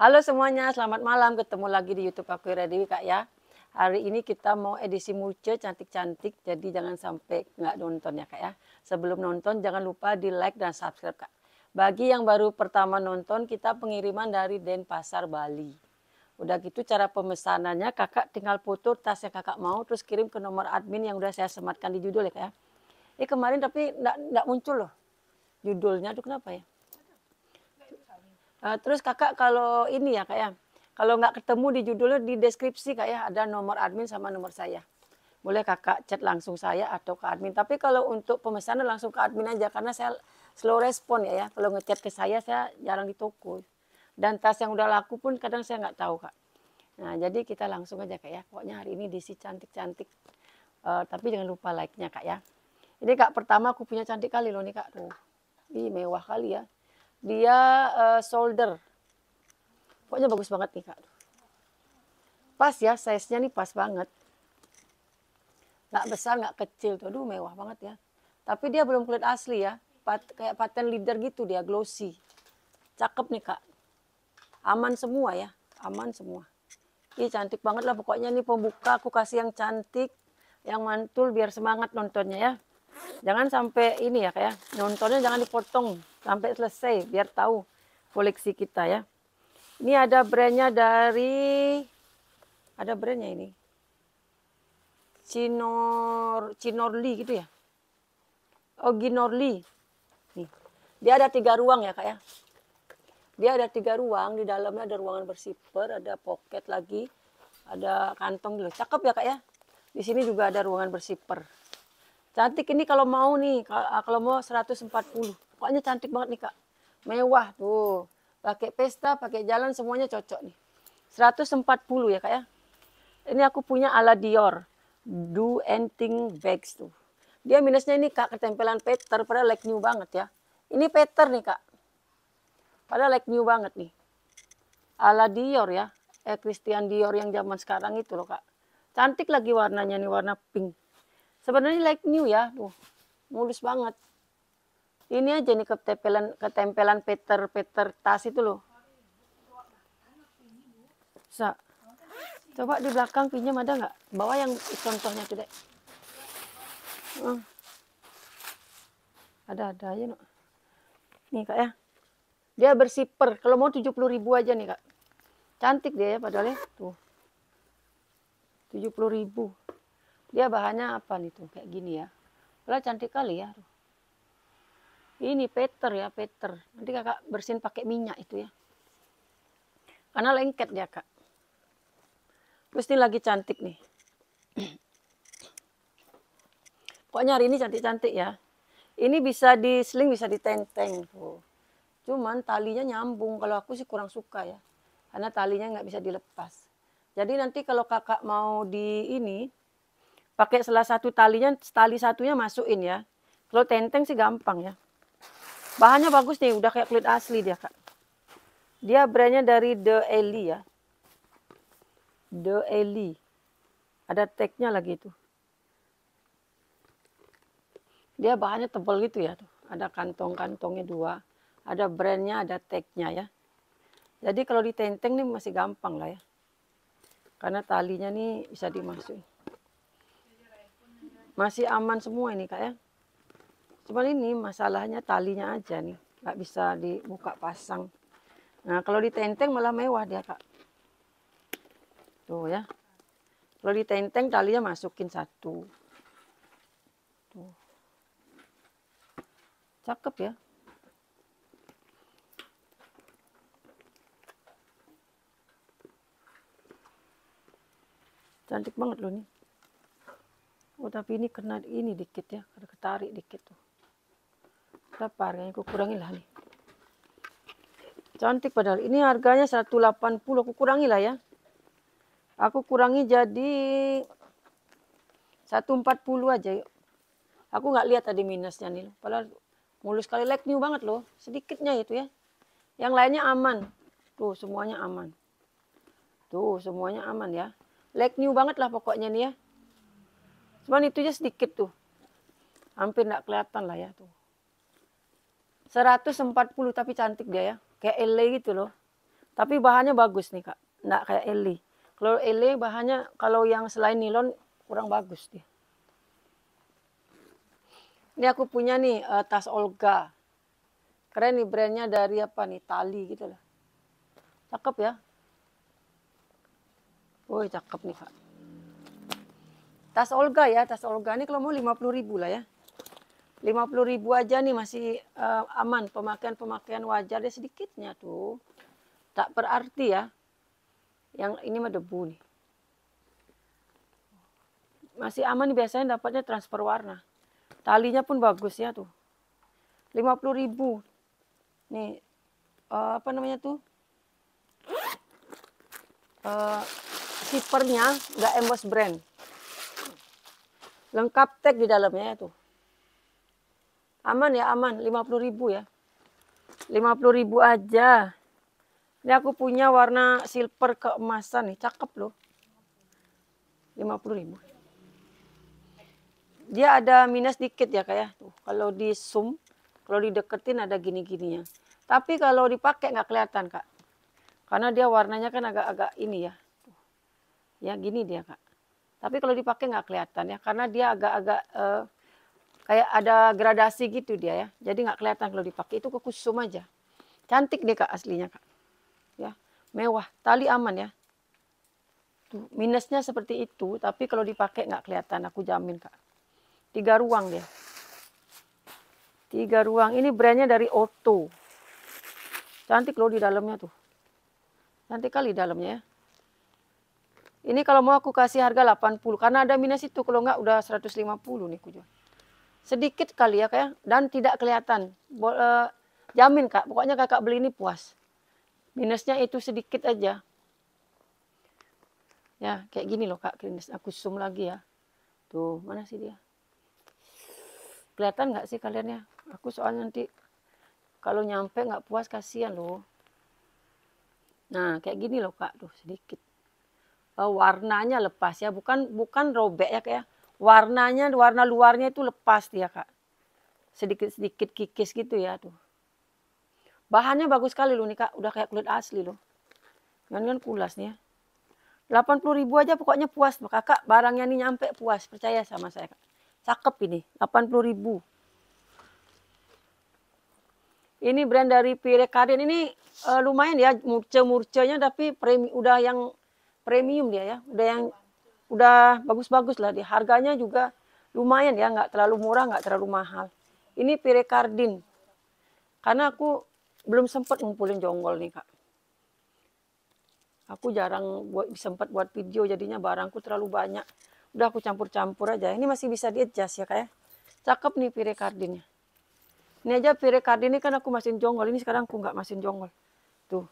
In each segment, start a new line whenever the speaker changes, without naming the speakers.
Halo semuanya, selamat malam. Ketemu lagi di YouTube aku Radewi Kak ya. Hari ini kita mau edisi mulce cantik-cantik, jadi jangan sampai nggak nonton ya Kak ya. Sebelum nonton jangan lupa di like dan subscribe Kak. Bagi yang baru pertama nonton, kita pengiriman dari Denpasar, Bali. Udah gitu cara pemesanannya kakak tinggal putur tas yang kakak mau terus kirim ke nomor admin yang udah saya sematkan di judul ya Kak ya. Ini kemarin tapi nggak muncul loh judulnya tuh kenapa ya? Uh, terus kakak kalau ini ya kak ya, kalau nggak ketemu di judulnya di deskripsi kak ya ada nomor admin sama nomor saya. Boleh kakak chat langsung saya atau ke admin. Tapi kalau untuk pemesanan langsung ke admin aja karena saya slow respon ya ya. Kalau ngechat ke saya saya jarang di toko. Dan tas yang udah laku pun kadang saya nggak tahu kak. Nah jadi kita langsung aja kak ya. Pokoknya hari ini desi cantik-cantik. Uh, tapi jangan lupa like-nya kak ya. Ini kak pertama aku punya cantik kali loh nih kak. Tuh. Ih mewah kali ya dia uh, solder pokoknya bagus banget nih kak pas ya size-nya nih pas banget nggak besar nggak kecil tuh aduh mewah banget ya tapi dia belum kulit asli ya Pat, kayak paten leader gitu dia glossy cakep nih kak aman semua ya aman semua Ih cantik banget lah pokoknya nih pembuka aku kasih yang cantik yang mantul biar semangat nontonnya ya jangan sampai ini ya kak ya nontonnya jangan dipotong sampai selesai biar tahu koleksi kita ya ini ada brandnya dari ada brandnya ini Cinor Cinorli gitu ya oh Ginorli nih dia ada tiga ruang ya kak ya dia ada tiga ruang di dalamnya ada ruangan bersiper ada pocket lagi ada kantong dulu cakep ya kak ya di sini juga ada ruangan bersiper Cantik ini kalau mau nih, ah, kalau mau 140. Pokoknya cantik banget nih kak. Mewah tuh. Pakai pesta, pakai jalan semuanya cocok nih. 140 ya kak ya. Ini aku punya ala Dior. Do anything bags tuh. Dia minusnya ini kak ketempelan peter, padahal like new banget ya. Ini peter nih kak. Padahal like new banget nih. Ala Dior ya. Eh Christian Dior yang zaman sekarang itu loh kak. Cantik lagi warnanya nih warna pink. Sebenarnya like new ya, tuh mulus banget. Ini aja nih ketempelan ketempelan Peter Peter tas itu loh. Sa, coba di belakang pinjam ada nggak? Bawa yang contohnya tidak. Hmm. Ada ada aja no. Nih kak ya. Dia bersiper. Kalau mau tujuh puluh ribu aja nih kak. Cantik dia ya padahal ya. Tuh. Tujuh puluh ribu. Dia bahannya apa nih tuh? Kayak gini ya. Lah cantik kali ya. Ini Peter ya, Peter. Nanti kakak bersihin pakai minyak itu ya. Karena lengket dia ya, kak. Terus ini lagi cantik nih. Pokoknya hari ini cantik-cantik ya. Ini bisa di sling, bisa ditenteng. Tuh. Cuman talinya nyambung. Kalau aku sih kurang suka ya. Karena talinya nggak bisa dilepas. Jadi nanti kalau kakak mau di ini, pakai salah satu talinya, tali satunya masukin ya. Kalau tenteng sih gampang ya. Bahannya bagus nih, udah kayak kulit asli dia kak. Dia brandnya dari The Eli ya. The Eli. Ada tagnya lagi itu. Dia bahannya tebal gitu ya. tuh. Ada kantong-kantongnya dua. Ada brandnya, ada tagnya ya. Jadi kalau di tenteng nih masih gampang lah ya. Karena talinya nih bisa dimasukin. Masih aman semua ini kak ya. Cuman ini masalahnya talinya aja nih. Nggak bisa dibuka pasang. Nah kalau di tenteng malah mewah dia kak. Tuh ya. Kalau di tenteng talinya masukin satu. Tuh. Cakep ya. Cantik banget loh nih oh tapi ini kena ini dikit ya ada ketarik dikit tuh berapa harganya aku kurangi lah nih cantik padahal ini harganya 180 aku kurangi lah ya aku kurangi jadi 140 aja yuk aku nggak lihat tadi minusnya nih padahal mulus sekali like new banget loh sedikitnya itu ya yang lainnya aman tuh semuanya aman tuh semuanya aman ya like new banget lah pokoknya nih ya Cuman itu aja sedikit tuh. Hampir nggak kelihatan lah ya tuh. 140 tapi cantik dia ya. Kayak ele gitu loh. Tapi bahannya bagus nih kak. Nggak kayak ele. Kalau ele bahannya kalau yang selain nilon kurang bagus dia. Ini aku punya nih uh, tas Olga. Keren nih brandnya dari apa nih? Tali gitu lah. Cakep ya. Woi cakep nih kak. Tas Olga ya, tas Olga ini kalau mau 50 ribu lah ya. 50 ribu aja nih masih uh, aman pemakaian-pemakaian wajar dia sedikitnya tuh. Tak berarti ya. Yang ini mah debu nih. Masih aman nih biasanya dapatnya transfer warna. Talinya pun bagus ya tuh. 50 ribu. Nih uh, apa namanya tuh? Uh, eh, sipernya enggak emboss brand Lengkap tag di dalamnya tuh, Aman ya, aman. 50 ribu ya. 50 ribu aja. Ini aku punya warna silver keemasan nih. Cakep loh. 50 ribu. Dia ada minus dikit ya kayak ya. tuh. Kalau di zoom, kalau dideketin ada gini-gininya. Tapi kalau dipakai nggak kelihatan kak. Karena dia warnanya kan agak-agak ini ya. Ya gini dia kak. Tapi kalau dipakai nggak kelihatan ya, karena dia agak-agak eh, kayak ada gradasi gitu dia ya. Jadi nggak kelihatan kalau dipakai. Itu kekusum aja. Cantik deh kak aslinya kak. Ya, mewah. Tali aman ya. Tuh, minusnya seperti itu, tapi kalau dipakai nggak kelihatan. Aku jamin kak. Tiga ruang dia. Tiga ruang. Ini brandnya dari Otto. Cantik loh di dalamnya tuh. Cantik kali dalamnya ya. Ini kalau mau aku kasih harga 80 karena ada minus itu kalau enggak udah 150 nih kujual. Sedikit kali ya kayak ya, dan tidak kelihatan. Bo, eh, jamin Kak, pokoknya Kakak beli ini puas. Minusnya itu sedikit aja. Ya, kayak gini loh Kak, minus aku zoom lagi ya. Tuh, mana sih dia? Kelihatan enggak sih kalian ya? Aku soalnya nanti kalau nyampe enggak puas kasihan loh. Nah, kayak gini loh Kak, tuh sedikit. Eh, warnanya lepas ya, bukan bukan robek ya kayak ya. warnanya warna luarnya itu lepas dia kak, sedikit sedikit kikis gitu ya tuh. Bahannya bagus sekali loh nih kak, udah kayak kulit asli loh. Kan kan kulas nih ya. 80 ribu aja pokoknya puas kak barangnya ini nyampe puas percaya sama saya kak. Cakep ini 80 ribu. Ini brand dari Pirekarin ini uh, lumayan ya murce-murcenya tapi premi udah yang premium dia ya udah yang udah bagus-bagus lah dia harganya juga lumayan ya nggak terlalu murah nggak terlalu mahal ini pirekardin karena aku belum sempat ngumpulin jonggol nih kak aku jarang buat sempat buat video jadinya barangku terlalu banyak udah aku campur-campur aja ini masih bisa diadjust ya kak ya cakep nih pirekardinnya ini aja pirekardin ini kan aku masin jonggol ini sekarang aku nggak masin jonggol tuh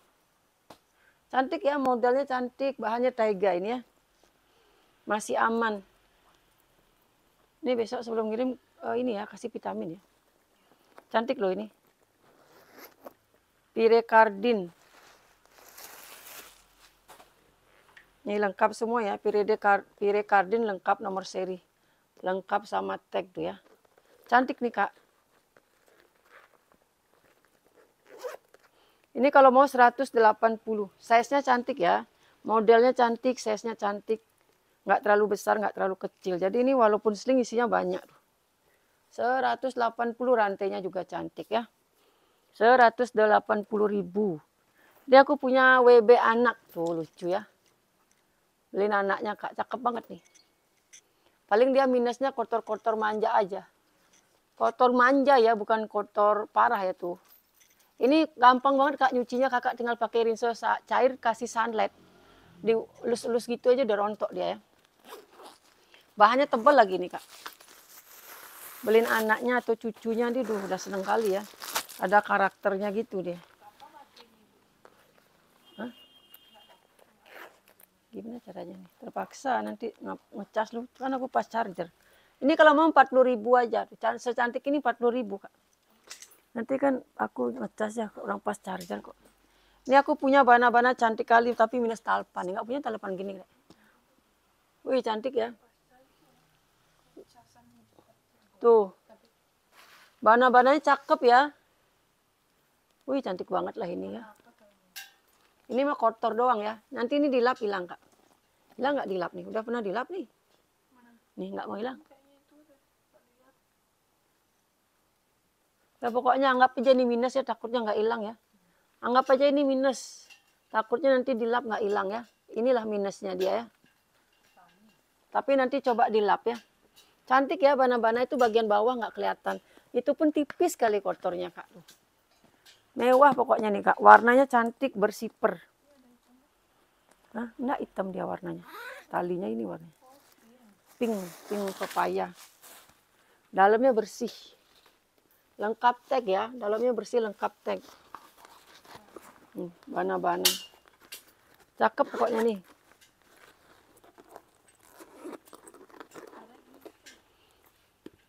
Cantik ya, modelnya cantik, bahannya taiga ini ya. Masih aman. Ini besok sebelum ngirim uh, ini ya, kasih vitamin ya. Cantik loh ini. Pirekardin. Ini lengkap semua ya, pirekardin lengkap nomor seri. Lengkap sama tag tuh ya. Cantik nih kak. Ini kalau mau 180. Size-nya cantik ya. Modelnya cantik, size-nya cantik. Nggak terlalu besar, nggak terlalu kecil. Jadi ini walaupun sling isinya banyak. 180 rantainya juga cantik ya. 180 ribu. Dia aku punya WB anak. Tuh lucu ya. Beliin anaknya kak, cakep banget nih. Paling dia minusnya kotor-kotor manja aja. Kotor manja ya, bukan kotor parah ya tuh. Ini gampang banget kak nyucinya kakak tinggal pakai rinso cair kasih sunlight. di lus lus gitu aja udah rontok dia ya. Bahannya tebal lagi nih kak. Beliin anaknya atau cucunya dia duh, udah seneng kali ya. Ada karakternya gitu dia. Gimana caranya nih? Terpaksa nanti ngecas lu kan aku pas charger. Ini kalau mau 40 ribu aja. Secantik ini 40 ribu kak. Nanti kan aku ngecas ya, orang pas charger kan kok. Ini aku punya bana-bana cantik kali, tapi minus talpan. Nggak punya talpan gini. Wih, cantik ya. Tuh. Bana-bananya cakep ya. Wih, cantik banget lah ini ya. Ini mah kotor doang ya. Nanti ini dilap hilang, Kak. Hilang nggak dilap nih? Udah pernah dilap nih? Nih, nggak mau hilang. Ya pokoknya anggap aja ini minus ya, takutnya nggak hilang ya. Anggap aja ini minus, takutnya nanti dilap nggak hilang ya. Inilah minusnya dia ya. Tapi nanti coba dilap ya. Cantik ya bana-bana itu bagian bawah nggak kelihatan. Itu pun tipis kali kotornya kak. Mewah pokoknya nih kak, warnanya cantik bersiper. Nah, Nggak hitam dia warnanya. Talinya ini warnanya. Pink, pink pepaya. Dalamnya bersih lengkap tag ya dalamnya bersih lengkap tag bana-bana cakep pokoknya nih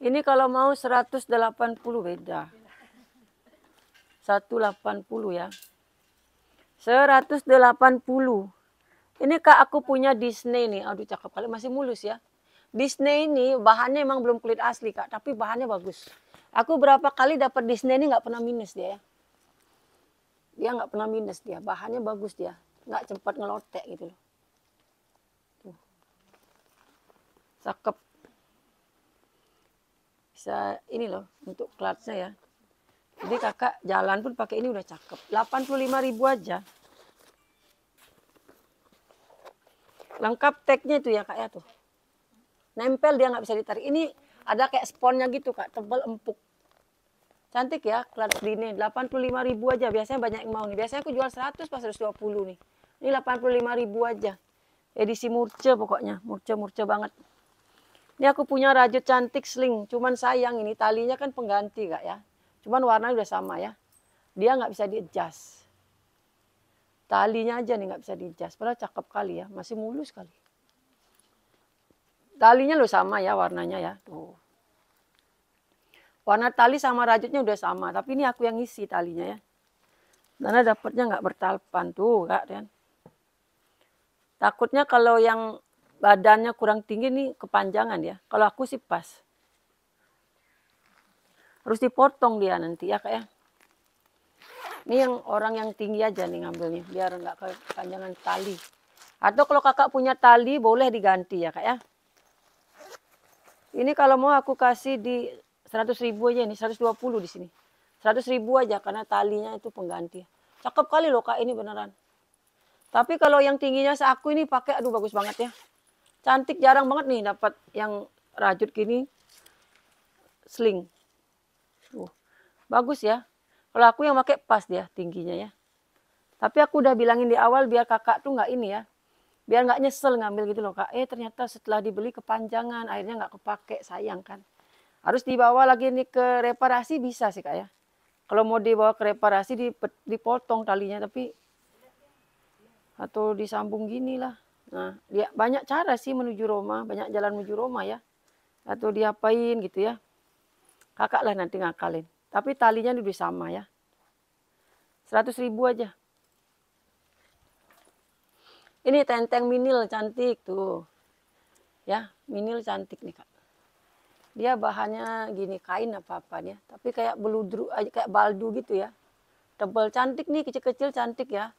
ini kalau mau 180 beda 180 ya 180 ini kak aku punya Disney nih aduh cakep kali masih mulus ya Disney ini bahannya emang belum kulit asli kak tapi bahannya bagus Aku berapa kali dapat Disney ini nggak pernah minus dia. Ya. Dia nggak pernah minus dia. Bahannya bagus dia. Nggak cepat ngelotek gitu loh. Tuh. Cakep. Bisa ini loh untuk klatnya ya. Jadi kakak jalan pun pakai ini udah cakep. 85 ribu aja. Lengkap tagnya itu ya kak ya tuh. Nempel dia nggak bisa ditarik. Ini ada kayak sponnya gitu kak, tebal empuk. Cantik ya, kelas ini 85 ribu aja. Biasanya banyak yang mau nih. Biasanya aku jual 100 pas 120 nih. Ini 85 ribu aja. Edisi murce pokoknya, murce-murce banget. Ini aku punya rajut cantik sling. Cuman sayang ini talinya kan pengganti kak ya. Cuman warna udah sama ya. Dia nggak bisa di adjust. Talinya aja nih nggak bisa di adjust. Padahal cakep kali ya, masih mulus kali talinya lo sama ya warnanya ya tuh Warna tali sama rajutnya udah sama, tapi ini aku yang ngisi talinya ya. Karena dapatnya nggak bertalpan tuh, kak kan. Takutnya kalau yang badannya kurang tinggi nih kepanjangan ya. Kalau aku sih pas. Harus dipotong dia nanti ya kak ya. Ini yang orang yang tinggi aja nih ngambilnya, biar nggak kepanjangan tali. Atau kalau kakak punya tali boleh diganti ya kak ya. Ini kalau mau aku kasih di 100 ribu aja nih, 120 di sini. 100 ribu aja karena talinya itu pengganti. Cakep kali loh kak ini beneran. Tapi kalau yang tingginya seaku ini pakai, aduh bagus banget ya. Cantik jarang banget nih dapat yang rajut gini sling. Uh, bagus ya. Kalau aku yang pakai pas dia tingginya ya. Tapi aku udah bilangin di awal biar kakak tuh nggak ini ya. Biar nggak nyesel ngambil gitu loh kak. Eh ternyata setelah dibeli kepanjangan akhirnya nggak kepake sayang kan. Harus dibawa lagi nih ke reparasi bisa sih kak ya. Kalau mau dibawa ke reparasi dipotong talinya tapi atau disambung gini lah. Nah, dia banyak cara sih menuju Roma, banyak jalan menuju Roma ya. Atau diapain gitu ya. Kakak lah nanti ngakalin. Tapi talinya lebih sama ya. 100 ribu aja. Ini tenteng minil cantik tuh. Ya, minil cantik nih Kak dia bahannya gini kain apa apa ya tapi kayak beludru eh, kayak baldu gitu ya tebal cantik nih kecil-kecil cantik ya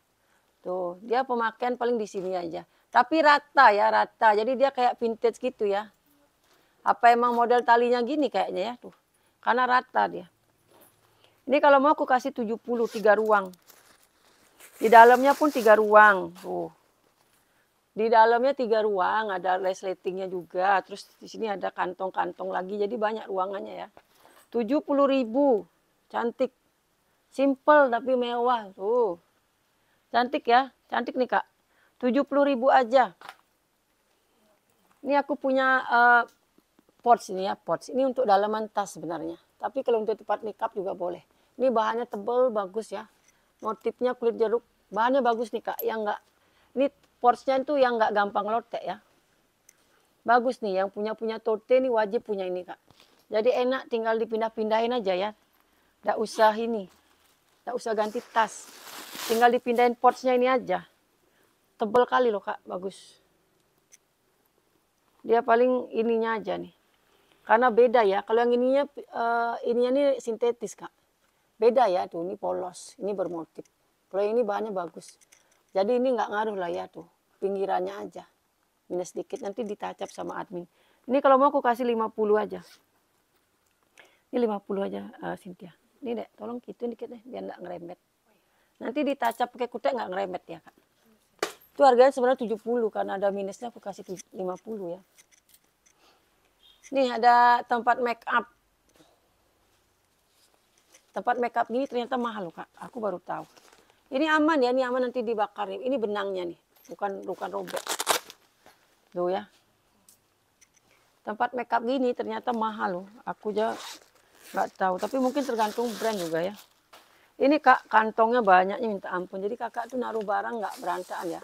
tuh dia pemakaian paling di sini aja tapi rata ya rata jadi dia kayak vintage gitu ya apa emang model talinya gini kayaknya ya tuh karena rata dia ini kalau mau aku kasih 73 ruang di dalamnya pun tiga ruang tuh di dalamnya tiga ruang, ada resletingnya juga, terus di sini ada kantong-kantong lagi, jadi banyak ruangannya ya. 70 ribu, cantik, simple tapi mewah, tuh. Cantik ya, cantik nih kak, 70 ribu aja. Ini aku punya uh, eh, pouch ini ya, pouch. Ini untuk dalaman tas sebenarnya. Tapi kalau untuk tempat makeup juga boleh. Ini bahannya tebal, bagus ya. Motifnya kulit jeruk, bahannya bagus nih kak, yang enggak ini Porsnya itu yang nggak gampang lotek ya. Bagus nih, yang punya-punya tote ini wajib punya ini kak. Jadi enak tinggal dipindah-pindahin aja ya. Nggak usah ini, nggak usah ganti tas. Tinggal dipindahin porsnya ini aja. Tebel kali loh kak, bagus. Dia paling ininya aja nih. Karena beda ya, kalau yang ininya, uh, ininya ini sintetis kak. Beda ya, tuh ini polos, ini bermotif. Kalau ini bahannya bagus. Jadi ini nggak ngaruh lah ya tuh, pinggirannya aja. Minus sedikit, nanti ditacap sama admin. Ini kalau mau aku kasih 50 aja. Ini 50 aja, uh, Cynthia. Ini deh, tolong gitu dikit deh, biar nggak ngerembet. Nanti ditacap pakai kutek nggak ngerembet ya, Kak. Itu harganya sebenarnya 70, karena ada minusnya aku kasih 50 ya. Nih ada tempat make up. Tempat make up ini ternyata mahal loh, Kak. Aku baru tahu. Ini aman ya, ini aman nanti dibakar. Ini benangnya nih, bukan bukan robek. Tuh ya. Tempat makeup gini ternyata mahal loh. Aku aja nggak tahu, tapi mungkin tergantung brand juga ya. Ini kak kantongnya banyaknya minta ampun. Jadi kakak tuh naruh barang nggak berantakan ya.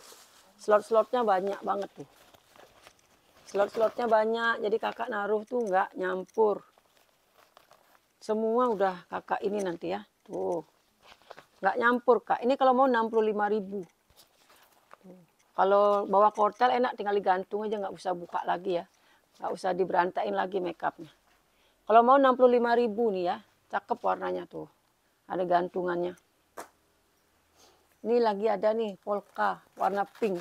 Slot-slotnya banyak banget tuh. Slot-slotnya banyak, jadi kakak naruh tuh nggak nyampur. Semua udah kakak ini nanti ya. Tuh nggak nyampur kak ini kalau mau 65 ribu kalau bawa kortel enak tinggal digantung aja nggak usah buka lagi ya nggak usah diberantain lagi makeupnya kalau mau 65 ribu nih ya cakep warnanya tuh ada gantungannya ini lagi ada nih polka warna pink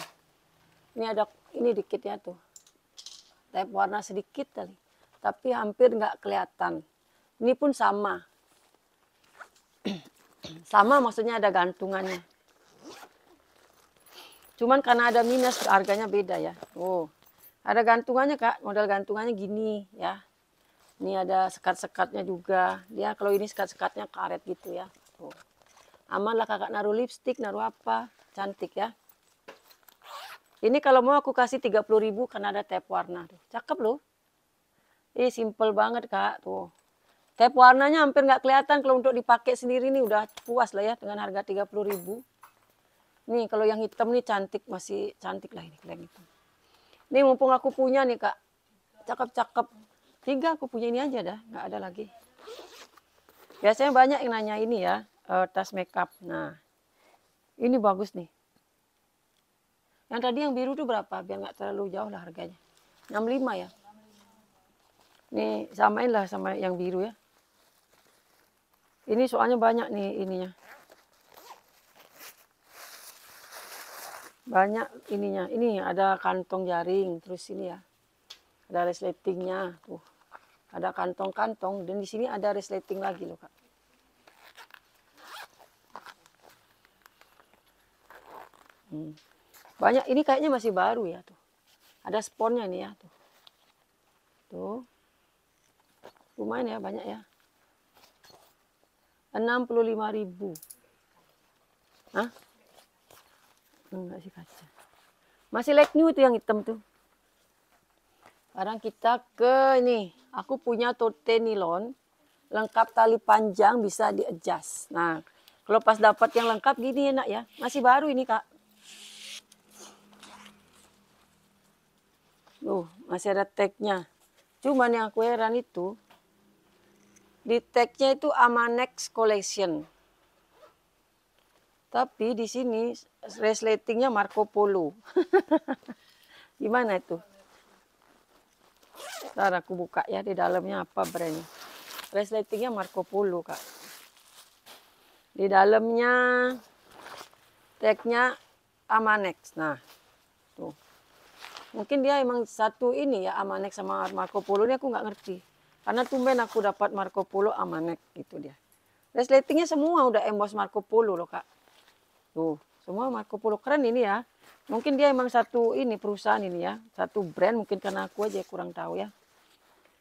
ini ada ini dikitnya tuh tapi warna sedikit kali tapi hampir nggak kelihatan ini pun sama Sama maksudnya ada gantungannya. Cuman karena ada minus harganya beda ya. Oh, ada gantungannya kak, model gantungannya gini ya. Ini ada sekat-sekatnya juga. Dia ya, kalau ini sekat-sekatnya karet gitu ya. oh. Aman lah kakak naruh lipstick, naruh apa. Cantik ya. Ini kalau mau aku kasih 30 ribu karena ada tap warna. Tuh, cakep loh. Ih, simple banget kak. Tuh. Kayak warnanya hampir nggak kelihatan kalau untuk dipakai sendiri nih udah puas lah ya dengan harga 30.000. Nih kalau yang hitam nih cantik masih cantik lah ini klaim hitam. Nih mumpung aku punya nih Kak. Cakep-cakep. Tiga aku punya ini aja dah, nggak ada lagi. Biasanya banyak yang nanya ini ya, eh, tas makeup. Nah, ini bagus nih. Yang tadi yang biru tuh berapa? Biar nggak terlalu jauh lah harganya. 65 ya. Nih, samain lah sama yang biru ya. Ini soalnya banyak nih ininya. Banyak ininya. Ini ada kantong jaring, terus ini ya. Ada resletingnya tuh. Ada kantong-kantong dan di sini ada resleting lagi loh, Kak. Hmm. Banyak ini kayaknya masih baru ya tuh. Ada sponnya ini ya tuh. Tuh. Lumayan ya banyak ya. 65 ribu Hah? enggak sih kaca masih like new itu yang hitam tuh sekarang kita ke ini aku punya tote nilon lengkap tali panjang bisa di adjust nah kalau pas dapat yang lengkap gini enak ya masih baru ini kak Tuh, masih ada tagnya. Cuman yang aku heran itu, di tagnya itu Amanex Collection. Tapi di sini resletingnya Marco Polo. Gimana itu? Ntar aku buka ya di dalamnya apa brandnya. Resletingnya Marco Polo kak. Di dalamnya tagnya Amanex. Nah, tuh. Mungkin dia emang satu ini ya Amanex sama Marco Polo ini aku nggak ngerti. Karena tumben aku dapat Marco Polo Amanek gitu dia. Resletingnya semua udah emboss Marco Polo loh kak. Tuh, semua Marco Polo keren ini ya. Mungkin dia emang satu ini perusahaan ini ya, satu brand mungkin karena aku aja kurang tahu ya.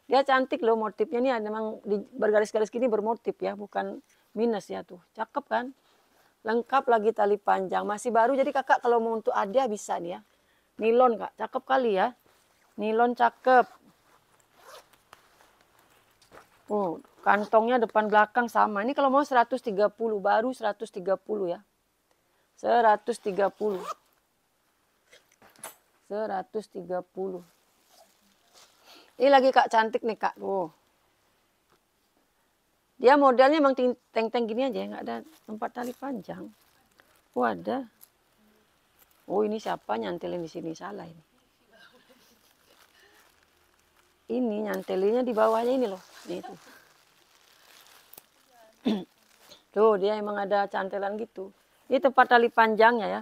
Dia cantik loh motifnya ini memang bergaris-garis gini bermotif ya, bukan minus ya tuh. Cakep kan? Lengkap lagi tali panjang, masih baru jadi kakak kalau mau untuk ada bisa nih ya. Nilon kak, cakep kali ya. Nilon cakep, Oh, kantongnya depan belakang sama. Ini kalau mau 130 baru 130 ya. 130. 130. Ini lagi Kak cantik nih Kak. Oh. Dia modelnya emang teng-teng gini aja, ya, nggak ada tempat tali panjang. Oh ada. Oh ini siapa nyantelin di sini salah ini ini nyantelinya di bawahnya ini loh ini tuh tuh dia emang ada cantelan gitu ini tempat tali panjangnya ya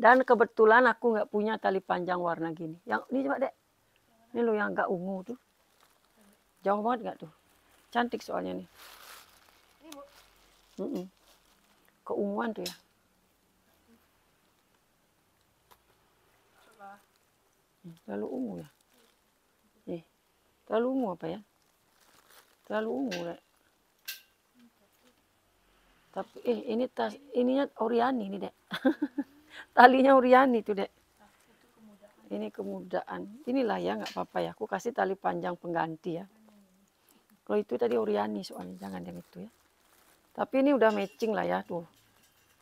dan kebetulan aku nggak punya tali panjang warna gini yang ini coba deh, ini loh yang agak ungu tuh jauh banget nggak tuh cantik soalnya nih mm -mm. keunguan tuh ya lalu ungu ya Terlalu ungu apa ya? Terlalu ungu, ya. Tapi eh ini tas ininya Oriani ini Dek. Talinya Oriani tuh, Dek. Ini kemudahan. Inilah ya nggak apa-apa ya. Aku kasih tali panjang pengganti ya. Kalau itu tadi Oriani soalnya jangan yang itu ya. Tapi ini udah matching lah ya tuh.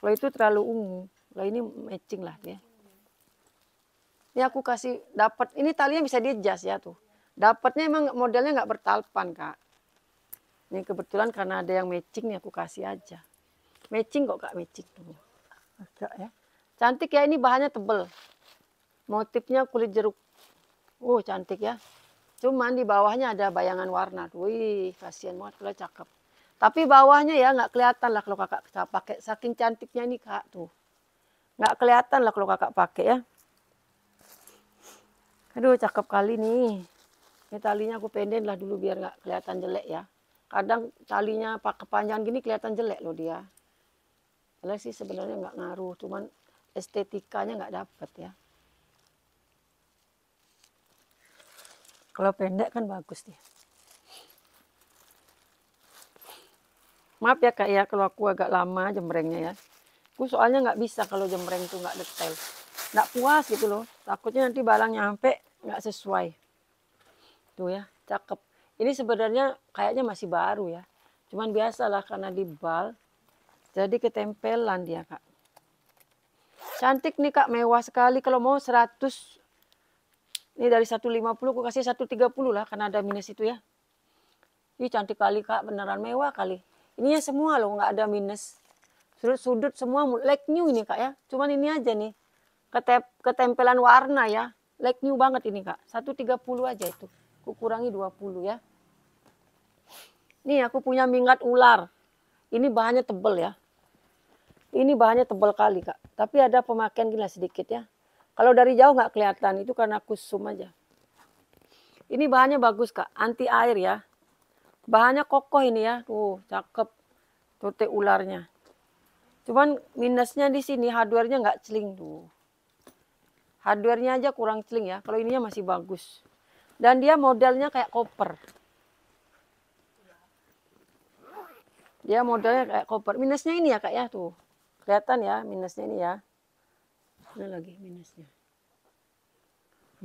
Kalau itu terlalu ungu. lah ini matching lah ya. Ini aku kasih dapat. Ini talinya bisa dia jas ya tuh. Dapatnya emang modelnya nggak bertalpan kak. Ini kebetulan karena ada yang matching nih aku kasih aja. Matching kok kak matching tuh. Agak ya. Cantik ya ini bahannya tebel. Motifnya kulit jeruk. Uh cantik ya. Cuman di bawahnya ada bayangan warna. Wih kasihan banget kalau cakep. Tapi bawahnya ya nggak kelihatan lah kalau kakak pakai. Saking cantiknya ini kak tuh. Nggak kelihatan lah kalau kakak pakai ya. Aduh cakep kali nih. Ini talinya aku pendekin lah dulu biar nggak kelihatan jelek ya. Kadang talinya pak kepanjangan gini kelihatan jelek loh dia. Jelek sih sebenarnya nggak ngaruh, cuman estetikanya nggak dapet ya. Kalau pendek kan bagus dia. Maaf ya kak ya kalau aku agak lama jembrengnya ya. Aku soalnya nggak bisa kalau jembreng tuh nggak detail. Nggak puas gitu loh. Takutnya nanti balangnya sampai nggak sesuai. Tuh gitu ya, cakep. Ini sebenarnya kayaknya masih baru ya. Cuman biasalah karena di bal. Jadi ketempelan dia, Kak. Cantik nih, Kak. Mewah sekali. Kalau mau 100. Ini dari 150, aku kasih 130 lah. Karena ada minus itu ya. Ini cantik kali, Kak. Beneran mewah kali. Ininya semua loh, nggak ada minus. Sudut-sudut semua like new ini, Kak ya. Cuman ini aja nih. Ketep, ketempelan warna ya. Like new banget ini, Kak. 130 aja itu aku kurangi 20 ya. Nih aku punya mingat ular. Ini bahannya tebel ya. Ini bahannya tebel kali kak. Tapi ada pemakaian gila sedikit ya. Kalau dari jauh nggak kelihatan itu karena kusum aja. Ini bahannya bagus kak. Anti air ya. Bahannya kokoh ini ya. Tuh cakep. tutup ularnya. Cuman minusnya di sini hardware-nya nggak celing tuh. Hardware-nya aja kurang celing ya. Kalau ininya masih bagus. Dan dia modelnya kayak koper. Dia modelnya kayak koper. Minusnya ini ya kak ya tuh. Kelihatan ya minusnya ini ya. Ini lagi minusnya?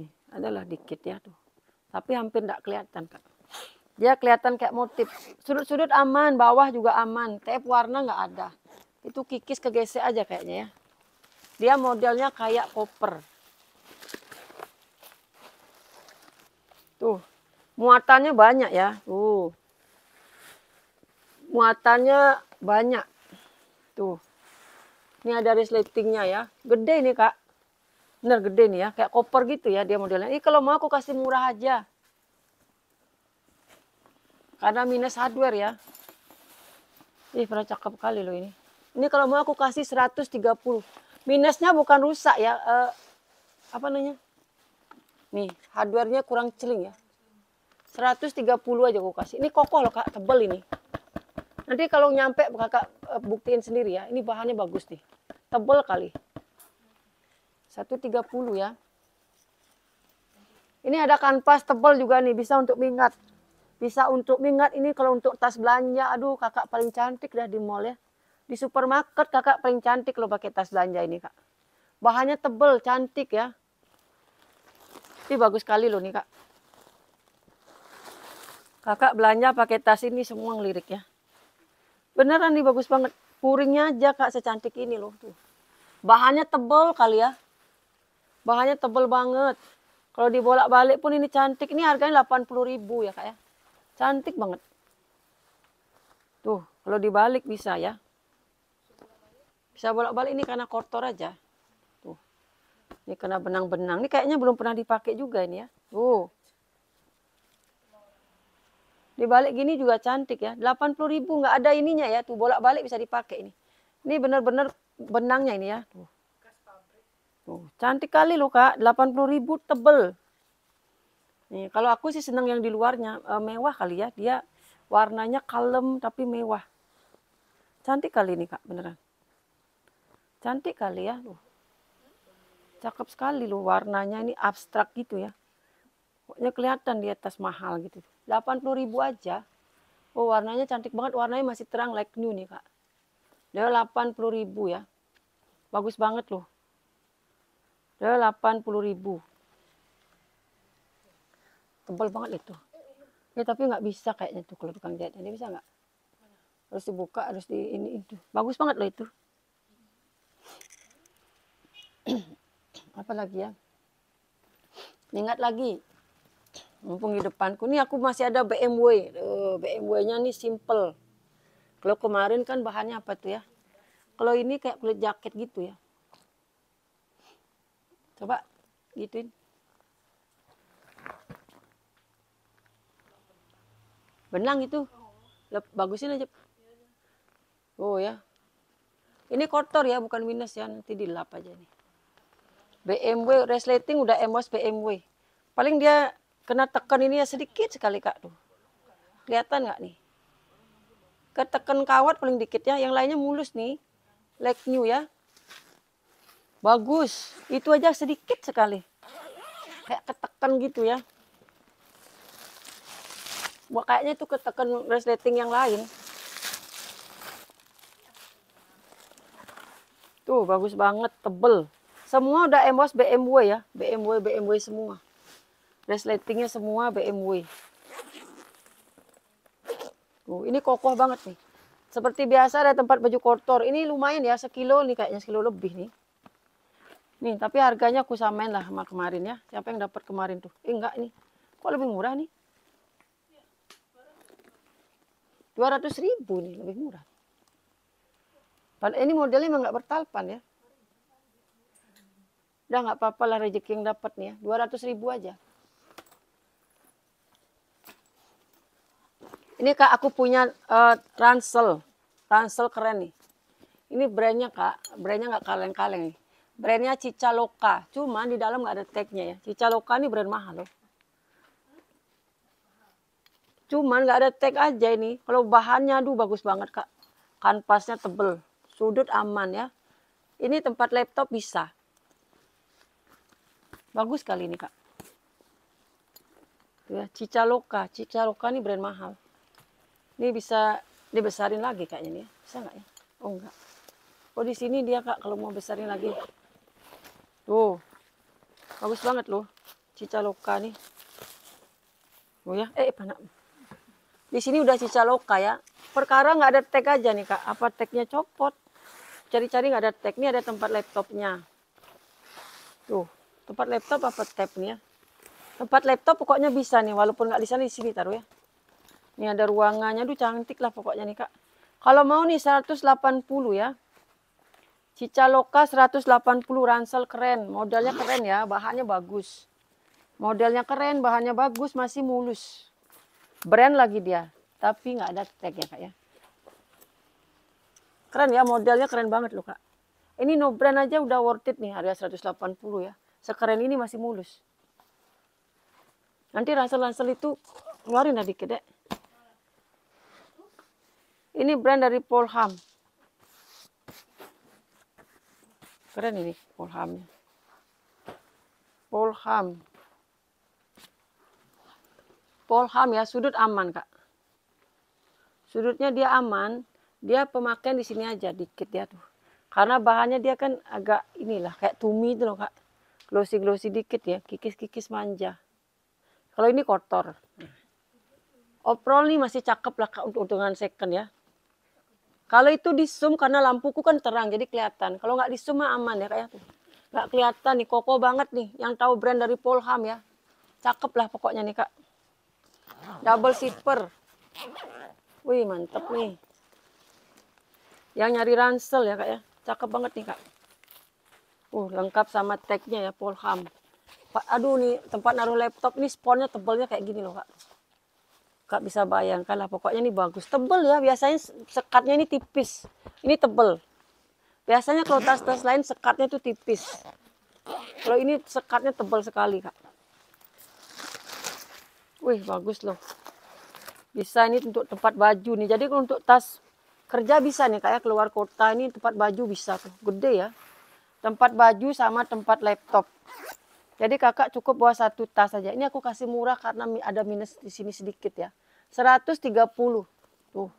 Nih, adalah
dikit ya tuh. Tapi hampir tidak kelihatan kak. Dia kelihatan kayak motif. Sudut-sudut aman, bawah juga aman. Tape warna nggak ada. Itu kikis kegesek aja kayaknya ya. Dia modelnya kayak koper. Tuh, muatannya banyak ya. Tuh. Muatannya banyak. Tuh. Ini ada resletingnya ya. Gede ini, Kak. Bener gede nih ya, kayak koper gitu ya dia modelnya. Ini kalau mau aku kasih murah aja. Karena minus hardware ya. Ih, pernah cakep kali loh ini. Ini kalau mau aku kasih 130. Minusnya bukan rusak ya, Uh, apa namanya? Nih, hardware-nya kurang celing ya. 130 aja aku kasih. Ini kokoh loh kak, tebel ini. Nanti kalau nyampe kakak eh, buktiin sendiri ya. Ini bahannya bagus nih. Tebel kali. 130 ya. Ini ada kanvas tebel juga nih, bisa untuk mingat. Bisa untuk mingat ini kalau untuk tas belanja. Aduh kakak paling cantik dah di mall ya. Di supermarket kakak paling cantik loh pakai tas belanja ini kak. Bahannya tebel, cantik ya. Ini bagus sekali loh nih kak. Kakak belanja pakai tas ini semua ngelirik ya. Beneran nih bagus banget. Puringnya aja kak secantik ini loh. Tuh. Bahannya tebel kali ya. Bahannya tebel banget. Kalau dibolak-balik pun ini cantik. Ini harganya puluh ribu ya kak ya. Cantik banget. Tuh kalau dibalik bisa ya. Bisa bolak-balik ini karena kotor aja. Ini ya, kena benang-benang. Ini kayaknya belum pernah dipakai juga ini ya. Oh. Dibalik gini juga cantik ya. 80 ribu nggak ada ininya ya. Tuh bolak-balik bisa dipakai ini. Ini benar-benar benangnya ini ya. Tuh. Tuh, cantik kali loh kak, 80 ribu tebel. Nih, kalau aku sih senang yang di luarnya, e, mewah kali ya. Dia warnanya kalem tapi mewah. Cantik kali ini kak, beneran. Cantik kali ya. Tuh. Cakep sekali loh warnanya ini abstrak gitu ya. Pokoknya kelihatan di atas mahal gitu. 80 ribu aja. Oh warnanya cantik banget. Warnanya masih terang like new nih kak. Dia 80 ribu ya. Bagus banget loh. Dia 80 ribu. Tebal banget itu. Ya tapi nggak bisa kayaknya tuh kalau tukang jahit ini bisa nggak? Harus dibuka, harus di ini itu. Bagus banget loh itu. apa lagi ya? Ingat lagi. Mumpung di depanku. Nih aku masih ada BMW. BMW-nya nih simple. Kalau kemarin kan bahannya apa tuh ya? Kalau ini kayak kulit jaket gitu ya. Coba gituin. Benang itu. Lep, bagusin aja. Oh ya. Ini kotor ya, bukan minus ya. Nanti dilap aja nih. BMW resleting udah emos BMW. Paling dia kena tekan ini ya sedikit sekali kak tuh. Kelihatan nggak nih? Ketekan kawat paling dikit ya, yang lainnya mulus nih. Like new ya. Bagus, itu aja sedikit sekali. Kayak ketekan gitu ya. Wah, kayaknya itu ketekan resleting yang lain. Tuh, bagus banget, tebel. Semua udah emos BMW ya, BMW, BMW semua. Resletingnya semua BMW. Tuh, ini kokoh banget nih. Seperti biasa ada tempat baju kotor. Ini lumayan ya, sekilo nih kayaknya, sekilo lebih nih. Nih, tapi harganya aku samain lah sama kemarin ya. Siapa yang dapat kemarin tuh? Eh, enggak nih. Kok lebih murah nih? 200 ribu nih, lebih murah. Ini modelnya memang nggak bertalpan ya udah nggak apa-apa lah rezeki yang dapat nih ya 200 ribu aja ini kak aku punya uh, ransel ransel keren nih ini brandnya kak brandnya nggak kaleng-kaleng nih brandnya Cicaloka cuman di dalam nggak ada tagnya ya Cicaloka ini brand mahal loh cuman nggak ada tag aja ini kalau bahannya aduh bagus banget kak kanvasnya tebel sudut aman ya ini tempat laptop bisa Bagus kali ini kak. ya, Cicaloka. Cicaloka ini brand mahal. Ini bisa dibesarin lagi kayaknya nih. Bisa nggak ya? Oh enggak. Oh di sini dia kak kalau mau besarin lagi. Tuh. Bagus banget loh. Cicaloka nih. Oh ya, eh panak. Di sini udah cicaloka ya. Perkara nggak ada tag aja nih kak. Apa tagnya copot? Cari-cari nggak ada tag. Ini ada tempat laptopnya. Tuh. Tempat laptop apa tab nih ya? Tempat laptop pokoknya bisa nih, walaupun nggak di sana di sini taruh ya. Ini ada ruangannya, aduh cantik lah pokoknya nih kak. Kalau mau nih 180 ya. Cicaloka 180 ransel keren, modelnya keren ya, bahannya bagus. Modelnya keren, bahannya bagus, masih mulus. Brand lagi dia, tapi nggak ada tag ya kak ya. Keren ya, modelnya keren banget loh kak. Ini no brand aja udah worth it nih harga 180 ya sekeren ini masih mulus. Nanti ransel-ransel itu keluarin tadi dikit deh. Ini brand dari Polham. Keren ini Polhamnya. Polham. Polham ya, sudut aman, Kak. Sudutnya dia aman, dia pemakaian di sini aja dikit ya tuh. Karena bahannya dia kan agak inilah kayak tumi itu loh, Kak glossy-glossy dikit ya, kikis-kikis manja. Kalau ini kotor. Oprol nih masih cakep lah untuk dengan second ya. Kalau itu di zoom karena lampuku kan terang jadi kelihatan. Kalau nggak di zoom mah aman ya kayak ya. nggak kelihatan nih koko banget nih yang tahu brand dari Polham ya. Cakep lah pokoknya nih kak. Double zipper. Wih mantep nih. Yang nyari ransel ya kak ya. Cakep banget nih kak. Uh, lengkap sama tagnya ya, Polham. Aduh nih, tempat naruh laptop nih sponnya tebelnya kayak gini loh, Kak. Kak bisa bayangkan lah, pokoknya ini bagus. Tebel ya, biasanya sekatnya ini tipis. Ini tebel. Biasanya kalau tas-tas lain sekatnya itu tipis. Kalau ini sekatnya tebel sekali, Kak. Wih, bagus loh. Bisa ini untuk tempat baju nih. Jadi kalau untuk tas kerja bisa nih, kayak ya. keluar kota ini tempat baju bisa tuh. Gede ya tempat baju sama tempat laptop. Jadi kakak cukup bawa satu tas saja. Ini aku kasih murah karena ada minus di sini sedikit ya. 130. Tuh.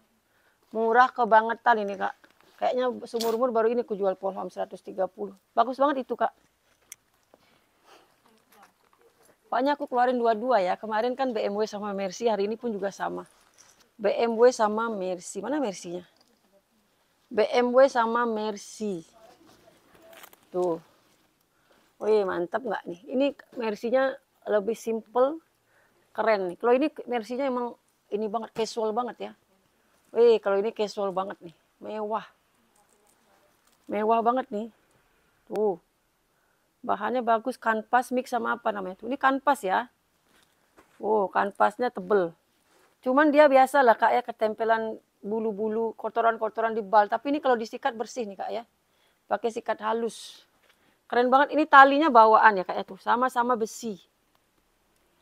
Murah kebangetan ini kak. Kayaknya seumur umur baru ini aku jual Polham 130. Bagus banget itu kak. Pokoknya aku keluarin dua-dua ya. Kemarin kan BMW sama Mercy, hari ini pun juga sama. BMW sama Mercy. Mana Mercy-nya? BMW sama Mercy. Tuh. Wih, oh iya, mantap nggak nih? Ini mercinya lebih simple, keren nih. Kalau ini mercinya emang ini banget, casual banget ya. Wih, kalau ini casual banget nih. Mewah. Mewah banget nih. Tuh. Bahannya bagus, kanvas mix sama apa namanya? Tuh, ini kanvas ya. Oh, kanvasnya tebel. Cuman dia biasa lah kak ya, ketempelan bulu-bulu kotoran-kotoran di bal. Tapi ini kalau disikat bersih nih kak ya pakai sikat halus. Keren banget ini talinya bawaan ya kayak ya, tuh sama-sama besi.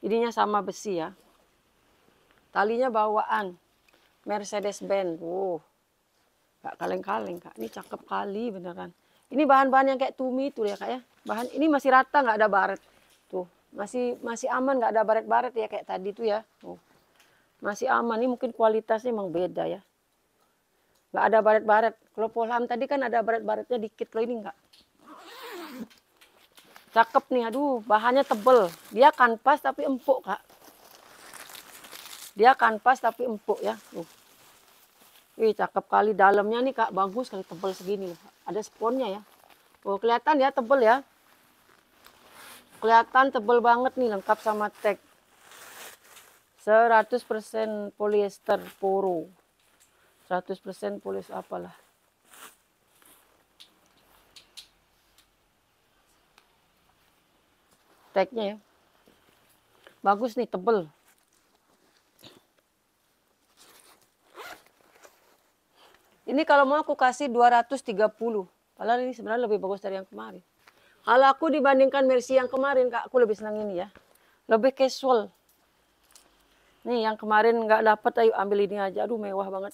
Ininya sama besi ya. Talinya bawaan. Mercedes Benz. Wow. Gak kaleng-kaleng kak. Ini cakep kali beneran. Ini bahan-bahan yang kayak tumi tuh ya kak ya. Bahan ini masih rata nggak ada baret. Tuh masih masih aman nggak ada baret-baret ya kayak tadi tuh ya. Tuh. Masih aman. Ini mungkin kualitasnya emang beda ya. Nggak ada baret-baret. Kalau polham tadi kan ada baret-baretnya dikit, kalau ini nggak. Cakep nih, aduh bahannya tebel. Dia kanvas tapi empuk kak. Dia kanvas tapi empuk ya. Tuh. Ih cakep kali dalamnya nih kak, bagus kali tebel segini. Ada sponnya ya. Oh kelihatan ya tebel ya. Kelihatan tebel banget nih lengkap sama tag. 100% polyester poro. 100% polis apalah. Tagnya ya. Bagus nih, tebel. Ini kalau mau aku kasih 230. Padahal ini sebenarnya lebih bagus dari yang kemarin. Kalau aku dibandingkan Mercy yang kemarin, Kak, aku lebih senang ini ya. Lebih casual. Nih yang kemarin nggak dapat ayo ambil ini aja. Aduh mewah banget.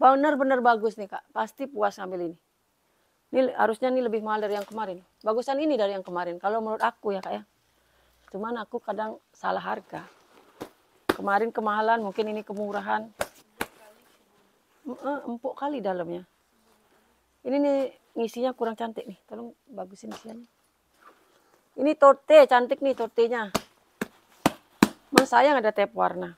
Bener-bener bagus nih kak. Pasti puas ambil ini. Ini harusnya ini lebih mahal dari yang kemarin. Bagusan ini dari yang kemarin. Kalau menurut aku ya kak ya. Cuman aku kadang salah harga. Kemarin kemahalan mungkin ini kemurahan. Empuk kali dalamnya. Ini nih ngisinya kurang cantik nih. Tolong bagusin isiannya. Ini torte cantik nih tortenya. Cuman sayang ada tape warna.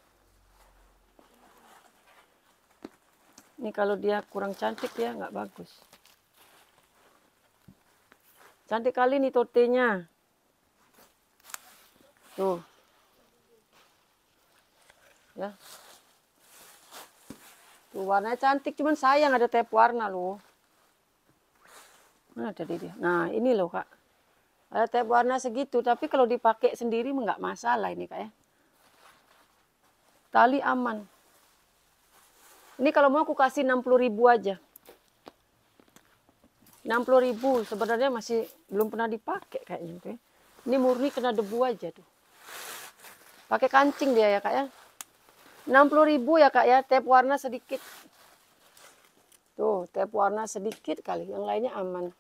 Ini kalau dia kurang cantik ya nggak bagus. Cantik kali nih tortenya. Tuh. Ya. Tuh warnanya cantik cuman sayang ada tape warna loh. Mana tadi dia? Nah, ini loh, Kak. Ada tape warna segitu, tapi kalau dipakai sendiri nggak masalah ini, Kak ya. Tali aman. Ini kalau mau aku kasih 60 ribu aja. 60 ribu sebenarnya masih belum pernah dipakai kayaknya. Okay. Ini murni kena debu aja tuh. Pakai kancing dia ya kak ya. 60 ribu ya kak ya, tap warna sedikit. Tuh, tap warna sedikit kali, yang lainnya aman.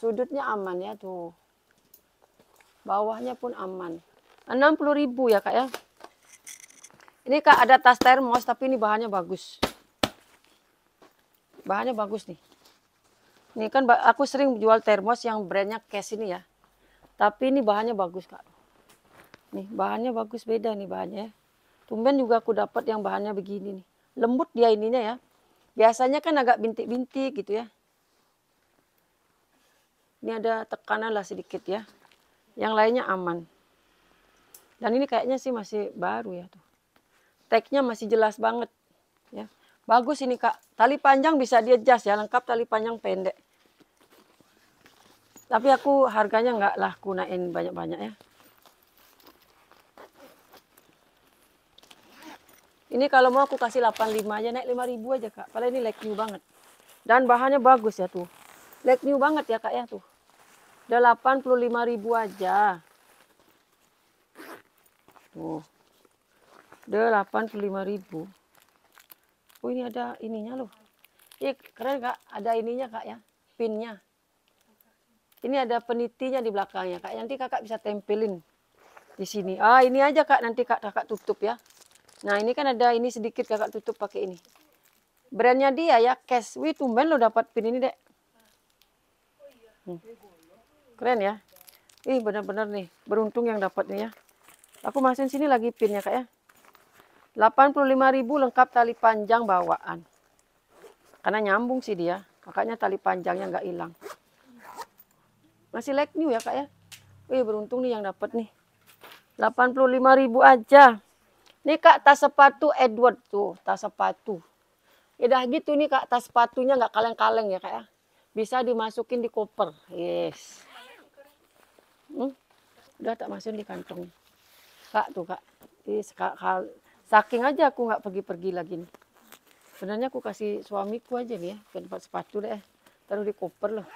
Sudutnya aman ya tuh. Bawahnya pun aman. 60 ribu ya kak ya. Ini Kak ada tas termos tapi ini bahannya bagus. Bahannya bagus nih. Ini kan aku sering jual termos yang brandnya Cash ini ya. Tapi ini bahannya bagus Kak. Nih bahannya bagus beda nih bahannya Tumben juga aku dapat yang bahannya begini nih. Lembut dia ininya ya. Biasanya kan agak bintik-bintik gitu ya. Ini ada tekanan lah sedikit ya. Yang lainnya aman. Dan ini kayaknya sih masih baru ya tuh tagnya masih jelas banget ya bagus ini kak tali panjang bisa dia jas ya lengkap tali panjang pendek tapi aku harganya nggak lah gunain banyak-banyak ya ini kalau mau aku kasih 85 aja naik 5000 aja kak padahal ini like new banget dan bahannya bagus ya tuh like new banget ya kak ya tuh udah 85.000 aja tuh 85.000. Oh, ini ada ininya loh. Ih, iya, keren Kak, ada ininya Kak ya, pinnya. Ini ada penitinya di belakangnya Kak. Nanti Kakak bisa tempelin di sini. Ah, ini aja Kak, nanti Kak Kakak tutup ya. Nah, ini kan ada ini sedikit Kakak tutup pakai ini. Brandnya dia ya, Cash. Wih, tumben lo dapat pin ini, Dek. Hmm. Keren ya. Ih, benar-benar nih, beruntung yang dapat nih ya. Aku masukin sini lagi pinnya Kak ya. 85.000 lengkap tali panjang bawaan. Karena nyambung sih dia, makanya tali panjangnya nggak hilang. Masih like new ya kak ya? Wih beruntung nih yang dapat nih. 85.000 aja. Nih kak tas sepatu Edward tuh, tas sepatu. Ya dah gitu nih kak tas sepatunya nggak kaleng-kaleng ya kak ya. Bisa dimasukin di koper. Yes. Hmm? Udah tak masukin di kantong. Kak tuh kak. Ini kak, kak Saking aja aku nggak pergi-pergi lagi nih. Sebenarnya aku kasih suamiku aja nih ya, tempat sepatu deh. Taruh di koper loh.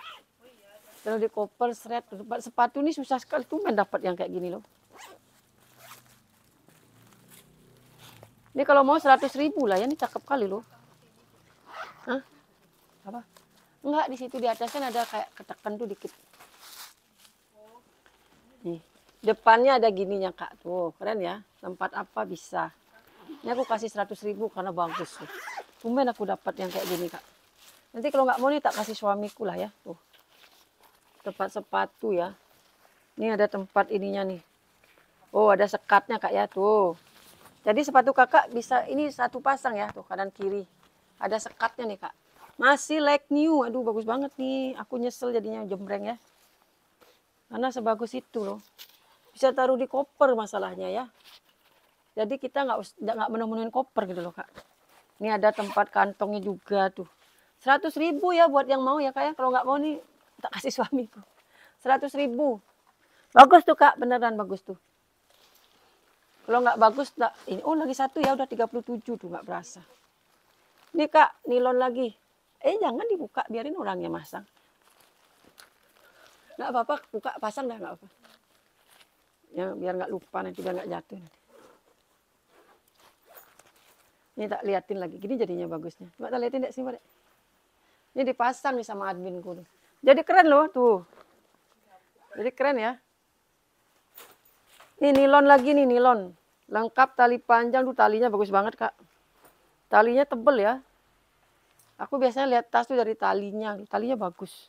Taruh di koper, seret. Tempat sepatu ini susah sekali tuh mendapat yang kayak gini loh. Ini kalau mau 100 ribu lah ya, ini cakep kali loh. Hah? Apa? Enggak, di situ di atas kan ada kayak ketekan tuh dikit. Nih, depannya ada gininya kak, tuh keren ya. Tempat apa bisa. Ini aku kasih 100 ribu karena bagus. Tuh. Tumben aku dapat yang kayak gini, Kak. Nanti kalau nggak mau nih tak kasih suamiku lah ya. Tuh. Tempat sepatu ya. Ini ada tempat ininya nih. Oh, ada sekatnya, Kak ya. Tuh. Jadi sepatu kakak bisa, ini satu pasang ya. Tuh, kanan kiri. Ada sekatnya nih, Kak. Masih like new. Aduh, bagus banget nih. Aku nyesel jadinya jembreng ya. Karena sebagus itu loh. Bisa taruh di koper masalahnya ya jadi kita nggak nggak menemuin koper gitu loh kak ini ada tempat kantongnya juga tuh seratus ribu ya buat yang mau ya kak ya kalau nggak mau nih tak kasih suamiku seratus ribu bagus tuh kak beneran bagus tuh kalau nggak bagus tak ini oh lagi satu ya udah 37 tuh nggak berasa ini kak nilon lagi eh jangan dibuka biarin orangnya masang nggak apa-apa buka pasang dah nggak apa ya biar nggak lupa nanti biar nggak jatuh nanti ini tak liatin lagi. Gini jadinya bagusnya. Coba tak liatin dek sih Pak. Ini dipasang nih sama adminku. Jadi keren loh, tuh. Jadi keren ya. Ini nilon lagi nih, nilon. Lengkap tali panjang, tuh talinya bagus banget, Kak. Talinya tebel ya. Aku biasanya lihat tas tuh dari talinya, talinya bagus.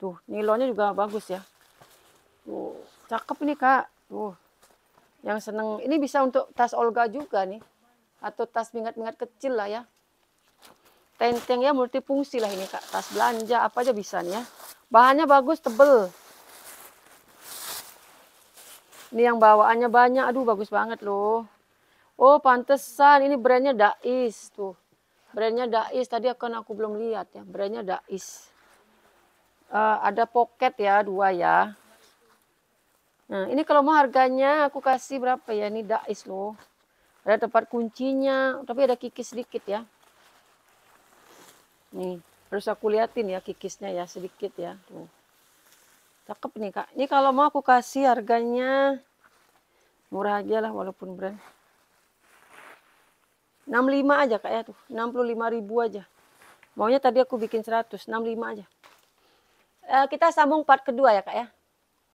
Tuh, nilonnya juga bagus ya. Tuh, cakep ini, Kak. Tuh. Yang seneng, ini bisa untuk tas Olga juga nih atau tas mingat-mingat kecil lah ya. Tenteng ya multifungsi lah ini kak. Tas belanja apa aja bisa nih ya. Bahannya bagus tebel. Ini yang bawaannya banyak. Aduh bagus banget loh. Oh pantesan ini brandnya Dais tuh. Brandnya Dais tadi akan aku belum lihat ya. Brandnya Dais. Uh, eh, ada pocket ya dua ya. Nah ini kalau mau harganya aku kasih berapa ya? Ini Dais loh. Ada tempat kuncinya, tapi ada kikis sedikit ya. Nih, harus aku liatin ya kikisnya ya sedikit ya. Tuh. Cakep nih kak. Ini kalau mau aku kasih harganya murah aja lah walaupun brand. 65 aja kak ya tuh, 65 ribu aja. Maunya tadi aku bikin 100, 65 aja. E, kita sambung part kedua ya kak ya.